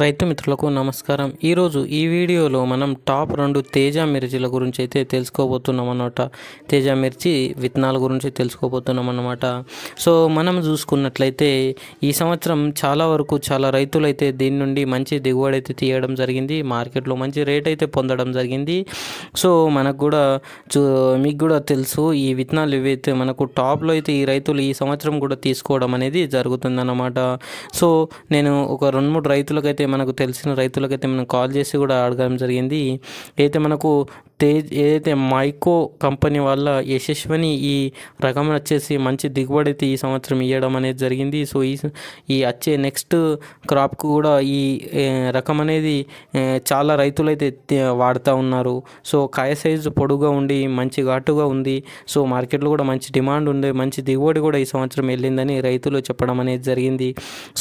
రైతు మిత్రులకు నమస్కారం ఈరోజు ఈ వీడియోలో మనం టాప్ రెండు తేజ మిర్చిల గురించి అయితే తెలుసుకోబోతున్నాం అన్నమాట తేజ మిర్చి విత్తనాల గురించి తెలుసుకోబోతున్నాం అన్నమాట సో మనం చూసుకున్నట్లయితే ఈ సంవత్సరం చాలా వరకు చాలా రైతులు అయితే దీని నుండి మంచి దిగుబడి అయితే తీయడం జరిగింది మార్కెట్లో మంచి రేట్ అయితే పొందడం జరిగింది సో మనకు కూడా మీకు కూడా తెలుసు ఈ విత్తనాలు ఇవైతే మనకు టాప్లో అయితే ఈ రైతులు ఈ సంవత్సరం కూడా తీసుకోవడం అనేది జరుగుతుంది సో నేను ఒక రెండు మూడు రైతులకైతే అయితే మనకు తెలిసిన రైతులకైతే మనం కాల్ చేసి కూడా అడగడం జరిగింది అయితే మనకు తేజ్ ఏదైతే మైకో కంపెనీ వల్ల యశస్విని ఈ రకం వచ్చేసి మంచి దిగుబడి అయితే ఈ సంవత్సరం ఇవ్వడం అనేది జరిగింది సో ఈ ఈ వచ్చే నెక్స్ట్ క్రాప్కు కూడా ఈ రకం అనేది చాలా రైతులైతే వాడుతూ ఉన్నారు సో కాయ సైజు పొడుగా ఉండి మంచి ఘాటుగా ఉంది సో మార్కెట్లో కూడా మంచి డిమాండ్ ఉంది మంచి దిగుబడి కూడా ఈ సంవత్సరం వెళ్ళిందని రైతులు చెప్పడం అనేది జరిగింది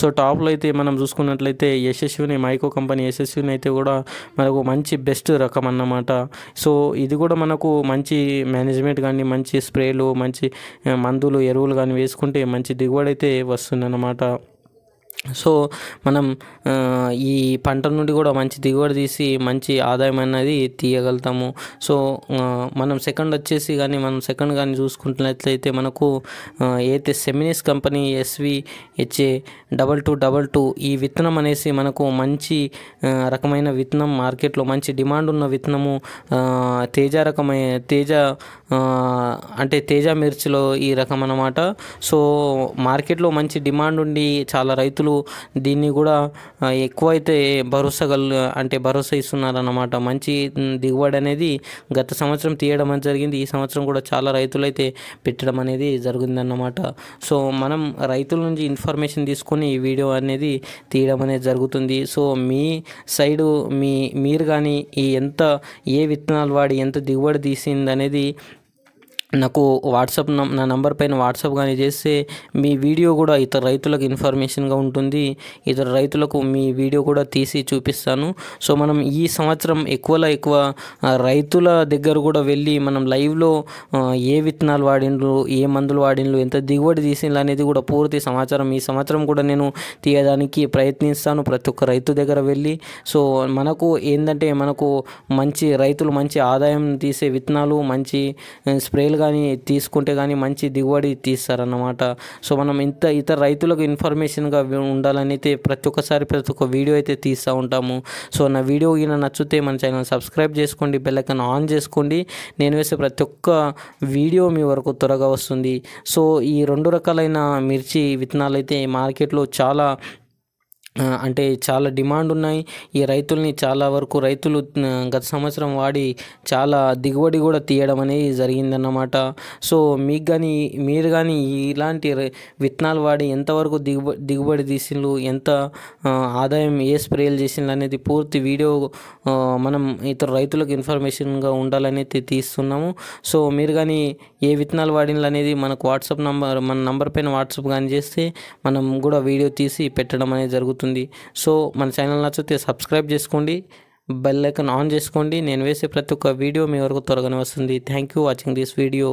సో టాప్లో అయితే మనం చూసుకున్నట్లయితే యశస్విని మైకో కంపెనీ యశస్విని అయితే కూడా మనకు మంచి బెస్ట్ రకం అన్నమాట సో సో ఇది కూడా మనకు మంచి మేనేజ్మెంట్ కానీ మంచి స్ప్రేలు మంచి మందులు ఎరువులు కానీ వేసుకుంటే మంచి దిగుబడి అయితే వస్తుందన్నమాట సో మనం ఈ పంట నుండి కూడా మంచి దిగుబడి తీసి మంచి ఆదాయం అనేది తీయగలుగుతాము సో మనం సెకండ్ వచ్చేసి కానీ మనం సెకండ్ కానీ చూసుకుంటున్నట్లయితే మనకు అయితే Seminis company SV HA double two double two ఈ విత్తనం అనేసి మనకు మంచి రకమైన విత్తనం మార్కెట్లో మంచి డిమాండ్ ఉన్న విత్తనము తేజ రకమైన తేజ అంటే తేజ మిర్చిలో ఈ రకం అన్నమాట సో మార్కెట్లో మంచి డిమాండ్ ఉండి చాలా రైతులు రైతులు దీన్ని కూడా ఎక్కువైతే భరోసా కల్ అంటే భరోసా ఇస్తున్నారన్నమాట మంచి దిగుబడి అనేది గత సంవత్సరం తీయడం జరిగింది ఈ సంవత్సరం కూడా చాలా రైతులు అయితే పెట్టడం అనేది జరిగిందన్నమాట సో మనం రైతుల నుంచి ఇన్ఫర్మేషన్ తీసుకొని ఈ వీడియో అనేది తీయడం అనేది జరుగుతుంది సో మీ సైడు మీ మీరు కానీ ఈ ఎంత ఏ విత్తనాలు వాడి ఎంత దిగుబడి తీసింది అనేది నాకు వాట్సాప్ నా నంబర్ పైన వాట్సాప్ కానీ చేస్తే మీ వీడియో కూడా ఇతర రైతులకు ఇన్ఫర్మేషన్గా ఉంటుంది ఇతర రైతులకు మీ వీడియో కూడా తీసి చూపిస్తాను సో మనం ఈ సంవత్సరం ఎక్కువలో ఎక్కువ రైతుల దగ్గర కూడా వెళ్ళి మనం లైవ్లో ఏ విత్తనాలు వాడిండ్రు ఏ మందులు వాడిండ్రు ఎంత దిగుబడి తీసిండ్రు అనేది కూడా పూర్తి సమాచారం ఈ సంవత్సరం కూడా నేను తీయడానికి ప్రయత్నిస్తాను ప్రతి ఒక్క రైతు దగ్గర వెళ్ళి సో మనకు ఏంటంటే మనకు మంచి రైతులు మంచి ఆదాయం తీసే విత్తనాలు మంచి స్ప్రేలు కానీ తీసుకుంటే కానీ మంచి దిగుబడి తీస్తారన్నమాట సో మనం ఇంత ఇతర రైతులకు ఇన్ఫర్మేషన్గా ఉండాలని అయితే ప్రతి ఒక్కసారి ప్రతి ఒక్క వీడియో అయితే తీస్తూ ఉంటాము సో నా వీడియో ఈయన నచ్చితే మన ఛానల్ సబ్స్క్రైబ్ చేసుకోండి బెల్లైకన్ ఆన్ చేసుకోండి నేను వేసే ప్రతి ఒక్క వీడియో మీ వరకు త్వరగా వస్తుంది సో ఈ రెండు రకాలైన మిర్చి విత్తనాలు అయితే మార్కెట్లో చాలా అంటే చాలా డిమాండ్ ఉన్నాయి ఈ రైతుల్ని చాలా వరకు రైతులు గత సంవత్సరం వాడి చాలా దిగుబడి కూడా తీయడం అనేది జరిగిందన్నమాట సో మీకు కానీ మీరు కానీ ఇలాంటి విత్తనాలు వాడి ఎంతవరకు దిగుబడి దిగుబడి తీసిండ్రు ఎంత ఆదాయం ఏ స్ప్రేలు చేసిండ్రు అనేది పూర్తి వీడియో మనం ఇతర రైతులకు ఇన్ఫర్మేషన్గా ఉండాలనేది తీస్తున్నాము సో మీరు కానీ ఏ విత్తనాలు వాడినలు అనేది మనకు వాట్సాప్ నంబర్ మన నంబర్ పైన వాట్సాప్ కానీ చేస్తే మనం కూడా వీడియో తీసి పెట్టడం అనేది జరుగుతుంది జరుగుతుంది సో మన ఛానల్ నచ్చితే సబ్స్క్రైబ్ చేసుకోండి బెల్ ఐకన్ ఆన్ చేసుకోండి నేను వేసే ప్రతి ఒక్క వీడియో మీ వరకు త్వరగానే వస్తుంది thank you watching this video